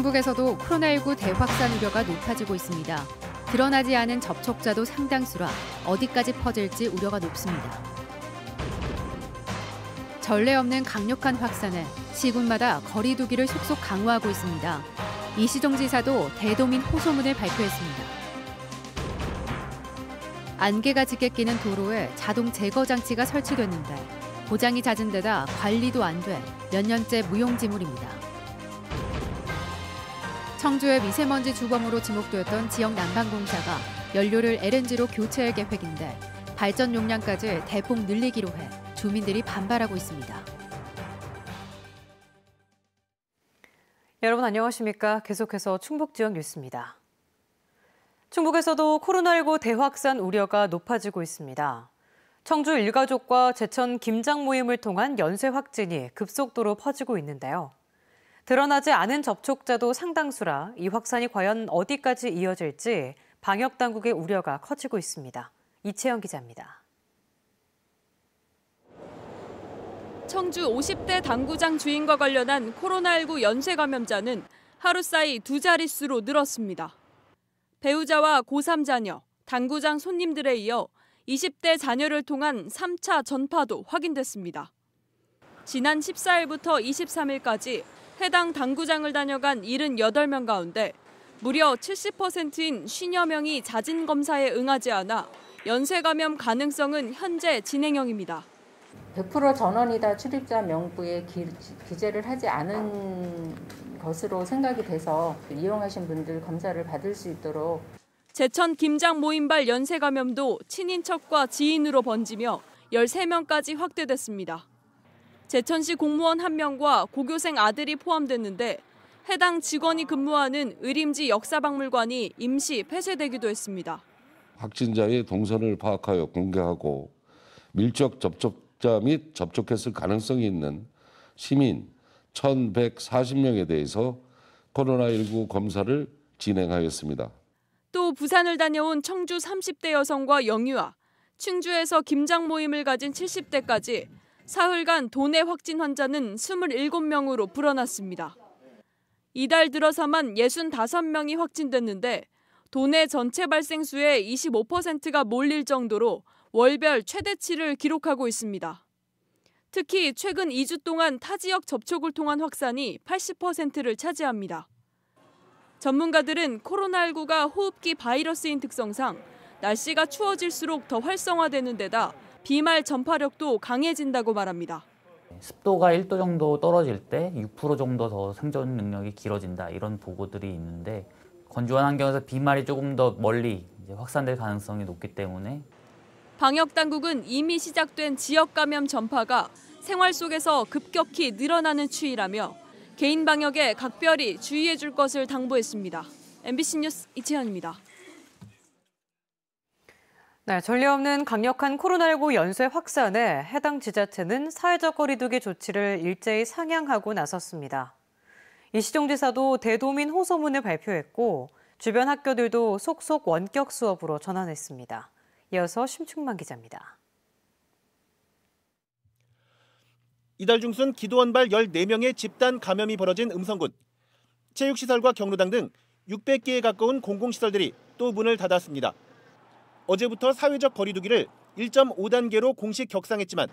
중국에서도 코로나19 대확산 우려가 높아지고 있습니다. 드러나지 않은 접촉자도 상당수라 어디까지 퍼질지 우려가 높습니다. 전례 없는 강력한 확산에 시군마다 거리두기를 속속 강화하고 있습니다. 이시종 지사도 대도민 호소문을 발표했습니다. 안개가 짙게 끼는 도로에 자동 제거 장치가 설치됐는데 고장이 잦은 데다 관리도 안 돼 몇 년째 무용지물입니다. 청주의 미세먼지 주범으로 지목되었던 지역 난방공사가 연료를 LNG로 교체할 계획인데 발전 용량까지 대폭 늘리기로 해 주민들이 반발하고 있습니다. 여러분 안녕하십니까? 계속해서 충북 지역 뉴스입니다. 충북에서도 코로나19 대확산 우려가 높아지고 있습니다. 청주 일가족과 제천 김장 모임을 통한 연쇄 확진이 급속도로 퍼지고 있는데요. 드러나지 않은 접촉자도 상당수라 이 확산이 과연 어디까지 이어질지 방역 당국의 우려가 커지고 있습니다. 이채영 기자입니다. 청주 50대 당구장 주인과 관련한 코로나19 연쇄 감염자는 하루 사이 두 자릿수로 늘었습니다. 배우자와 고3 자녀, 당구장 손님들에 이어 20대 자녀를 통한 3차 전파도 확인됐습니다. 지난 14일부터 23일까지 해당 당구장을 다녀간 78명 가운데 무려 70%인 50여 명이 자진 검사에 응하지 않아 연쇄 감염 가능성은 현재 진행형입니다. 100% 전원이 다 출입자 명부에 기, 재를 하지 않은 것으로 생각이 돼서 그 이용하신 분들 검사를 받을 수 있도록 제천 김장 모임발 연쇄 감염도 친인척과 지인으로 번지며 13명까지 확대됐습니다. 제천시 공무원 한 명과 고교생 아들이 포함됐는데 해당 직원이 근무하는 의림지 역사박물관이 임시 폐쇄되기도 했습니다. 확진자의 동선을 파악하여 공개하고 밀접 접촉자 및 접촉했을 가능성이 있는 시민 1,140명에 대해서 코로나19 검사를 진행하였습니다. 또 부산을 다녀온 청주 30대 여성과 영유아, 충주에서 김장 모임을 가진 70대까지 사흘간 도내 확진 환자는 27명으로 불어났습니다. 이달 들어서만 65명이 확진됐는데 도내 전체 발생 수의 25%가 몰릴 정도로 월별 최대치를 기록하고 있습니다. 특히 최근 2주 동안 타 지역 접촉을 통한 확산이 80%를 차지합니다. 전문가들은 코로나19가 호흡기 바이러스인 특성상 날씨가 추워질수록 더 활성화되는 데다 비말 전파력도 강해진다고 말합니다. 습도가 1도 정도 떨어질 때 6% 정도 더 생존 능력이 길어진다 이런 보고들이 있는데 건조한 환경에서 비말이 조금 더 멀리 확산될 가능성이 높기 때문에 방역 당국은 이미 시작된 지역 감염 전파가 생활 속에서 급격히 늘어나는 추이라며 개인 방역에 각별히 주의해 줄 것을 당부했습니다. MBC 뉴스 이채현입니다. 네, 전례 없는 강력한 코로나19 연쇄 확산에 해당 지자체는 사회적 거리두기 조치를 일제히 상향하고 나섰습니다. 이시종 지사도 대도민 호소문을 발표했고 주변 학교들도 속속 원격 수업으로 전환했습니다. 이어서 심충만 기자입니다. 이달 중순 기도원발 14명의 집단 감염이 벌어진 음성군. 체육시설과 경로당 등 600개에 가까운 공공시설들이 또 문을 닫았습니다. 어제부터 사회적 거리두기를 1.5단계로 공식 격상했지만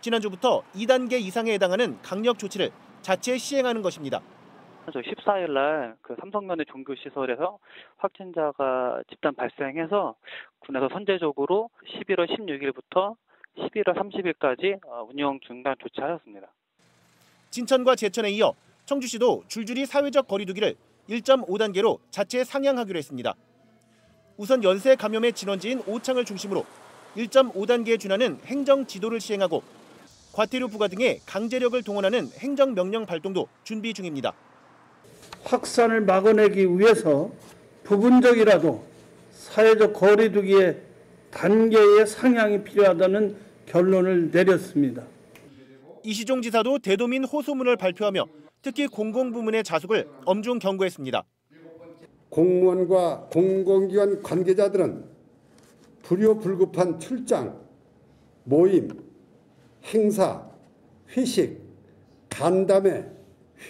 지난주부터 2단계 이상에 해당하는 강력 조치를 자체 시행하는 것입니다. 14일 날 그 삼성면의 종교 시설에서 확진자가 집단 발생해서 군에서 선제적으로 11월 16일부터 11월 30일까지 어, 운영 중단 조치하였습니다. 진천과 제천에 이어 청주시도 줄줄이 사회적 거리두기를 1.5단계로 자체 상향하기로 했습니다. 우선 연쇄 감염의 진원지인 오창을 중심으로 1.5단계에 준하는 행정 지도를 시행하고 과태료 부과 등의 강제력을 동원하는 행정명령 발동도 준비 중입니다. 확산을 막아내기 위해서 부분적이라도 사회적 거리두기에 단계의 상향이 필요하다는 결론을 내렸습니다. 이시종 지사도 대도민 호소문을 발표하며 특히 공공부문의 자숙을 엄중 경고했습니다. 공무원과 공공기관 관계자들은 불효불급한 출장, 모임, 행사, 회식, 간담회,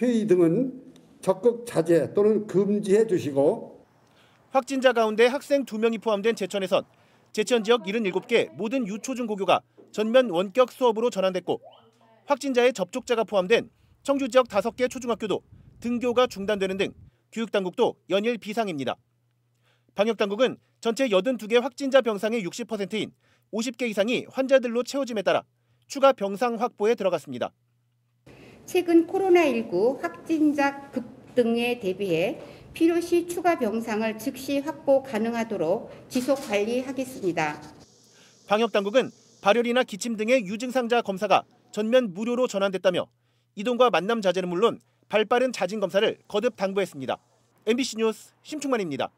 회의 등은 적극 자제 또는 금지해 주시고 확진자 가운데 학생 2명이 포함된 제천에선 제천 지역 77개 모든 유초중고교가 전면 원격 수업으로 전환됐고 확진자의 접촉자가 포함된 청주 지역 5개 초중학교도 등교가 중단되는 등 교육당국도 연일 비상입니다. 방역당국은 전체 82개 확진자 병상의 60%인 50개 이상이 환자들로 채워짐에 따라 추가 병상 확보에 들어갔습니다. 최근 코로나19 확진자 급등에 대비해 필요시 추가 병상을 즉시 확보 가능하도록 지속 관리하겠습니다. 방역당국은 발열이나 기침 등의 유증상자 검사가 전면 무료로 전환됐다며 이동과 만남 자제는 물론 발빠른 자진 검사를 거듭 당부했습니다. MBC 뉴스 심충만입니다.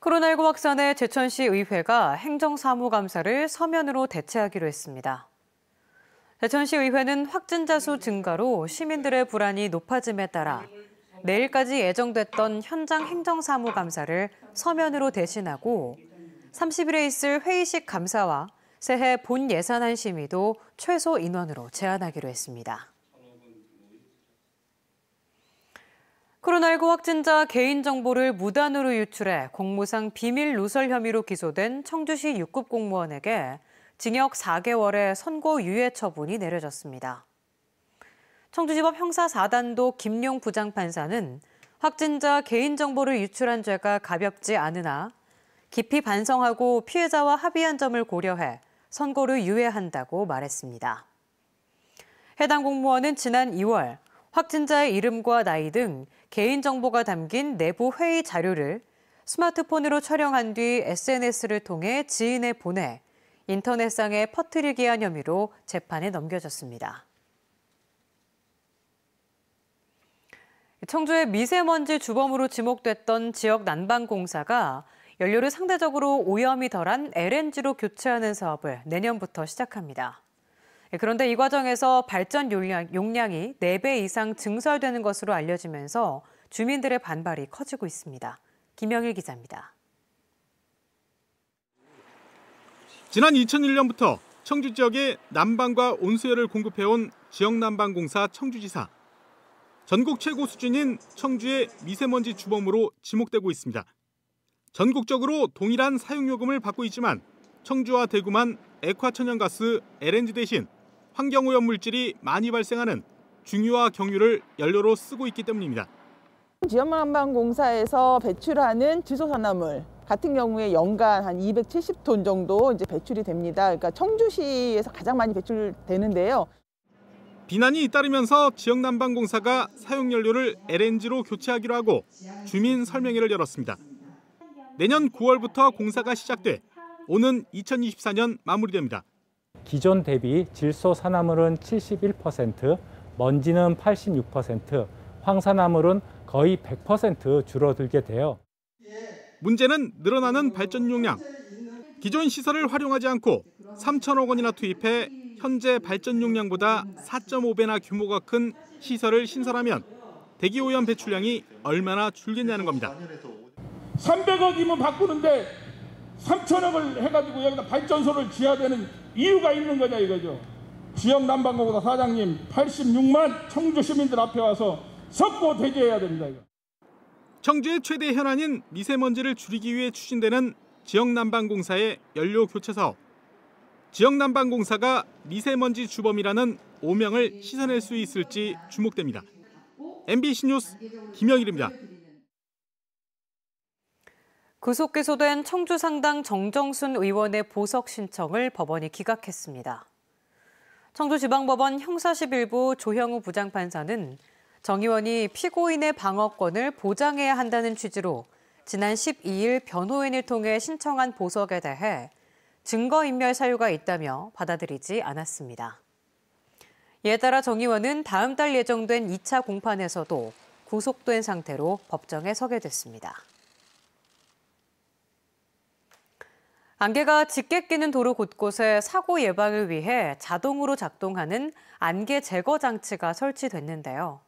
코로나19 확산에 제천시 의회가 행정사무감사를 서면으로 대체하기로 했습니다. 제천시 의회는 확진자 수 증가로 시민들의 불안이 높아짐에 따라 내일까지 예정됐던 현장 행정사무감사를 서면으로 대신하고 30일에 있을 회의식 감사와 새해 본 예산안 심의도 최소 인원으로 제한하기로 했습니다. 코로나19 확진자 개인정보를 무단으로 유출해 공무상 비밀 누설 혐의로 기소된 청주시 6급 공무원에게 징역 4개월의 선고유예 처분이 내려졌습니다. 청주지법 형사 4단도 김용 부장판사는 확진자 개인정보를 유출한 죄가 가볍지 않으나 깊이 반성하고 피해자와 합의한 점을 고려해 선고를 유예한다고 말했습니다. 해당 공무원은 지난 2월 확진자의 이름과 나이 등 개인정보가 담긴 내부 회의 자료를 스마트폰으로 촬영한 뒤 SNS를 통해 지인에 보내 인터넷상에 퍼뜨리기 한 혐의로 재판에 넘겨졌습니다. 청주의 미세먼지 주범으로 지목됐던 지역 난방공사가 연료를 상대적으로 오염이 덜한 LNG로 교체하는 사업을 내년부터 시작합니다. 네, 그런데 이 과정에서 발전 용량, 용량이 4배 이상 증설되는 것으로 알려지면서 주민들의 반발이 커지고 있습니다. 김영일 기자입니다. 지난 2001년부터 청주 지역에 난방과 온수열을 공급해온 지역난방공사 청주지사. 전국 최고 수준인 청주의 미세먼지 주범으로 지목되고 있습니다. 전국적으로 동일한 사용요금을 받고 있지만 청주와 대구만 액화천연가스 LNG 대신 환경오염물질이 많이 발생하는 중유와 경유를 연료로 쓰고 있기 때문입니다. 지연만방공사에서 배출하는 지소산화물 같은 경우에 연간 한 270톤 정도 이제 배출이 됩니다. 그러니까 청주시에서 가장 많이 배출되는데요. 비난이 잇따르면서 지역난방공사가 사용연료를 LNG로 교체하기로 하고 주민 설명회를 열었습니다. 내년 9월부터 공사가 시작돼 오는 2024년 마무리됩니다. 기존 대비 질소 산화물은 71%, 먼지는 86%, 황산화물은 거의 100% 줄어들게 돼요. 문제는 늘어나는 발전 용량. 기존 시설을 활용하지 않고 3천억 원이나 투입해 현재 발전 용량보다 4.5배나 규모가 큰 시설을 신설하면 대기 오염 배출량이 얼마나 줄겠냐는 겁니다. 300억이면 바꾸는데 3천억을 해가지고 여기다 발전소를 지어야 되는 이유가 있는 거냐 이거죠. 주역 남방공사 사장님 86만 청주 시민들 앞에 와서 석고 대제해야 됩니다. 이거. 청주의 최대 현안인 미세먼지를 줄이기 위해 추진되는 지역 난방공사의 연료 교체 사업. 지역 난방공사가 미세먼지 주범이라는 오명을 네. 씻어낼 수 있을지 주목됩니다. MBC 뉴스 김영일입니다. 구속 기소된 청주 상당 정정순 의원의 보석 신청을 법원이 기각했습니다. 청주지방법원 형사11부 조형우 부장판사는 정 의원이 피고인의 방어권을 보장해야 한다는 취지로 지난 12일 변호인을 통해 신청한 보석에 대해 증거인멸 사유가 있다며 받아들이지 않았습니다. 이에 따라 정 의원은 다음 달 예정된 2차 공판에서도 구속된 상태로 법정에 서게 됐습니다. 안개가 짙게 끼는 도로 곳곳에 사고 예방을 위해 자동으로 작동하는 안개 제거 장치가 설치됐는데요.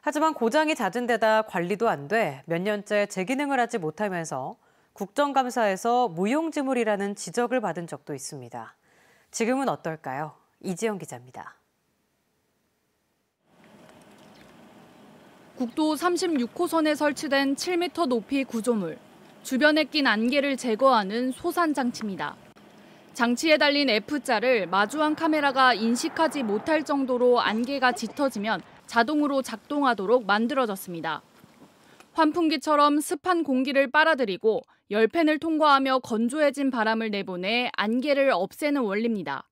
하지만 고장이 잦은 데다 관리도 안 돼 몇 년째 재기능을 하지 못하면서 국정감사에서 무용지물이라는 지적을 받은 적도 있습니다. 지금은 어떨까요? 이지영 기자입니다. 국도 36호선에 설치된 7m 높이 구조물. 주변에 낀 안개를 제거하는 소산 장치입니다. 장치에 달린 F자를 마주한 카메라가 인식하지 못할 정도로 안개가 짙어지면 자동으로 작동하도록 만들어졌습니다. 환풍기처럼 습한 공기를 빨아들이고 열펜을 통과하며 건조해진 바람을 내보내 안개를 없애는 원리입니다.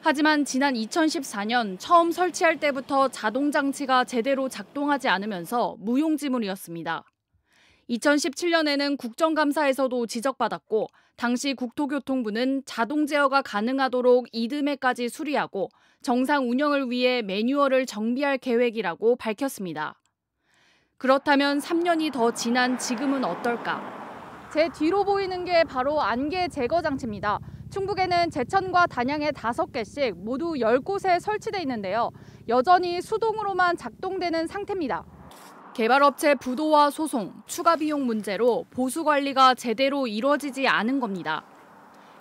하지만 지난 2014년 처음 설치할 때부터 자동 장치가 제대로 작동하지 않으면서 무용지물이었습니다. 2017년에는 국정감사에서도 지적받았고 당시 국토교통부는 자동 제어가 가능하도록 이듬해까지 수리하고 정상 운영을 위해 매뉴얼을 정비할 계획이라고 밝혔습니다. 그렇다면 3년이 더 지난 지금은 어떨까? 제 뒤로 보이는 게 바로 안개 제거 장치입니다. 충북에는 제천과 단양에 다섯 개씩 모두 열곳에 설치돼 있는데요. 여전히 수동으로만 작동되는 상태입니다. 개발업체 부도와 소송, 추가 비용 문제로 보수 관리가 제대로 이루어지지 않은 겁니다.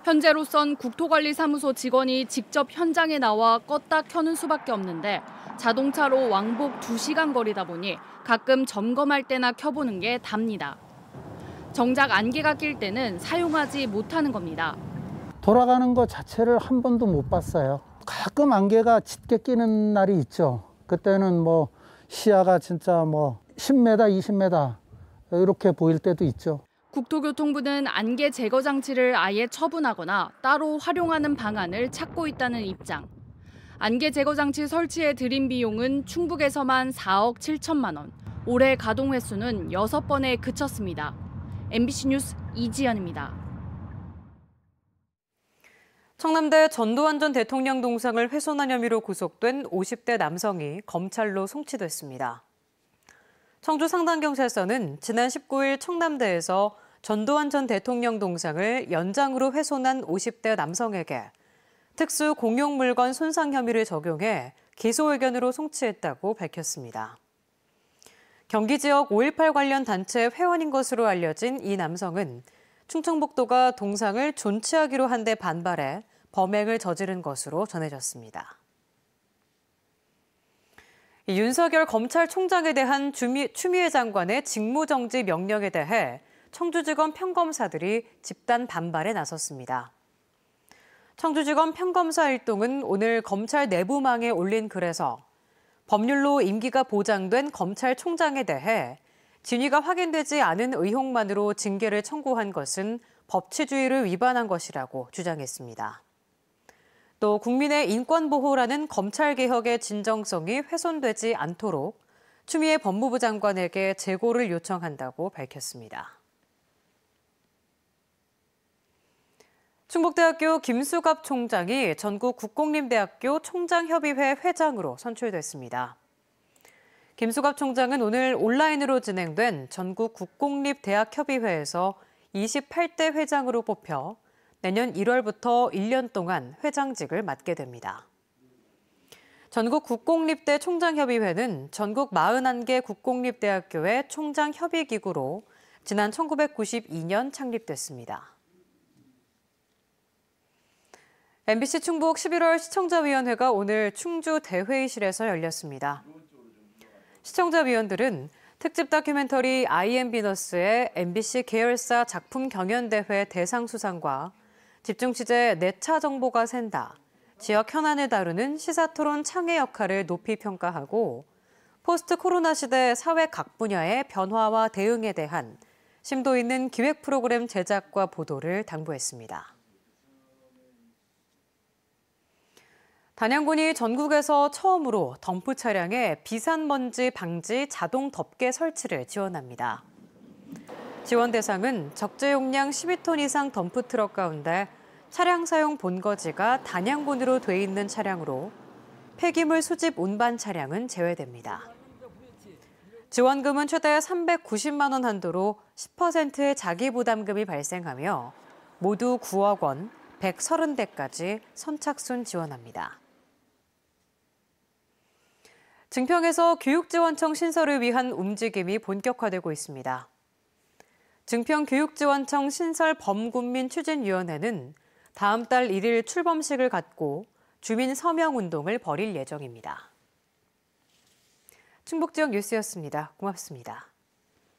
현재로선 국토관리사무소 직원이 직접 현장에 나와 껐다 켜는 수밖에 없는데 자동차로 왕복 2시간 거리다 보니 가끔 점검할 때나 켜보는 게 답니다. 정작 안개가 낄 때는 사용하지 못하는 겁니다. 돌아가는 것 자체를 한 번도 못 봤어요. 가끔 안개가 짙게 끼는 날이 있죠. 그때는 뭐 시야가 진짜 뭐 10m, 20m 이렇게 보일 때도 있죠. 국토교통부는 안개 제거 장치를 아예 처분하거나 따로 활용하는 방안을 찾고 있다는 입장. 안개 제거 장치 설치에 들인 비용은 충북에서만 4억 7천만 원. 올해 가동 횟수는 6번에 그쳤습니다. MBC 뉴스 이지연입니다. 청남대 전두환 전 대통령 동상을 훼손한 혐의로 구속된 50대 남성이 검찰로 송치됐습니다. 청주 상당경찰서는 지난 19일 청남대에서 전두환 전 대통령 동상을 연장으로 훼손한 50대 남성에게 특수 공용 물건 손상 혐의를 적용해 기소 의견으로 송치했다고 밝혔습니다. 경기 지역 5.18 관련 단체 회원인 것으로 알려진 이 남성은 충청북도가 동상을 존치하기로 한 데 반발해 범행을 저지른 것으로 전해졌습니다. 윤석열 검찰총장에 대한 주미, 추미애 장관의 직무정지 명령에 대해 청주지검 평검사들이 집단 반발에 나섰습니다. 청주지검 평검사 일동은 오늘 검찰 내부망에 올린 글에서 법률로 임기가 보장된 검찰총장에 대해 진위가 확인되지 않은 의혹만으로 징계를 청구한 것은 법치주의를 위반한 것이라고 주장했습니다. 또 국민의 인권 보호라는 검찰 개혁의 진정성이 훼손되지 않도록 추미애 법무부 장관에게 재고를 요청한다고 밝혔습니다. 충북대학교 김수갑 총장이 전국 국공립대학교 총장협의회 회장으로 선출됐습니다. 김수갑 총장은 오늘 온라인으로 진행된 전국 국공립대학협의회에서 28대 회장으로 뽑혀 내년 1월부터 1년 동안 회장직을 맡게 됩니다. 전국 국공립대 총장협의회는 전국 41개 국공립대학교의 총장협의기구로 지난 1992년 창립됐습니다. MBC 충북 11월 시청자위원회가 오늘 충주 대회의실에서 열렸습니다. 시청자위원들은 특집 다큐멘터리 I m 비너스의 MBC 계열사 작품 경연대회 대상 수상과 집중 취재 내차 네 정보가 샌다. 지역 현안을 다루는 시사토론 창의 역할을 높이 평가하고 포스트 코로나 시대 사회 각 분야의 변화와 대응에 대한 심도 있는 기획 프로그램 제작과 보도를 당부했습니다. 단양군이 전국에서 처음으로 덤프 차량에 비산먼지 방지 자동 덮개 설치를 지원합니다. 지원 대상은 적재 용량 12톤 이상 덤프트럭 가운데 차량 사용 본거지가 단양본으로돼 있는 차량으로 폐기물 수집 운반 차량은 제외됩니다. 지원금은 최대 390만 원 한도로 10%의 자기 부담금이 발생하며 모두 9억 원, 130대까지 선착순 지원합니다. 증평에서 교육지원청 신설을 위한 움직임이 본격화되고 있습니다. 증평교육지원청 신설 범군민 추진위원회는 다음 달 1일 출범식을 갖고 주민 서명 운동을 벌일 예정입니다. 충북지역 뉴스였습니다. 고맙습니다.